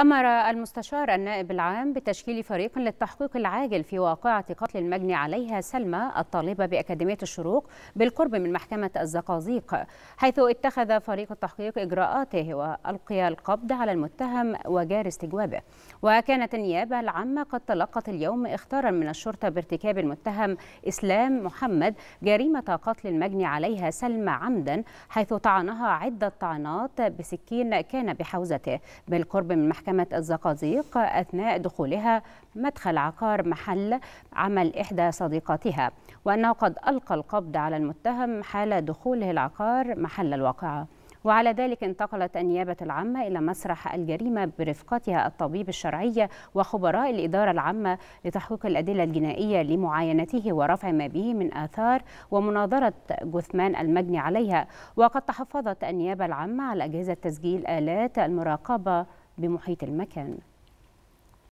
أمر المستشار النائب العام بتشكيل فريق للتحقيق العاجل في واقعة قتل المجني عليها سلمى الطالبة بأكاديمية الشروق بالقرب من محكمة الزقازيق حيث اتخذ فريق التحقيق إجراءاته وألقي القبض على المتهم وجار استجوابه وكانت النيابة العامة قد تلقت اليوم اختارا من الشرطة بارتكاب المتهم إسلام محمد جريمة قتل المجني عليها سلمى عمدا حيث طعنها عدة طعنات بسكين كان بحوزته بالقرب من محكمة محكمة الزقازيق أثناء دخولها مدخل عقار محل عمل إحدى صديقاتها وأنه قد ألقى القبض على المتهم حال دخوله العقار محل الواقعة وعلى ذلك انتقلت النيابة العامة إلى مسرح الجريمة برفقتها الطبيب الشرعي وخبراء الإدارة العامة لتحقيق الأدلة الجنائية لمعاينته ورفع ما به من آثار ومناظرة جثمان المجني عليها وقد تحفظت النيابة العامة على أجهزة تسجيل آلات المراقبة بمحيط المكان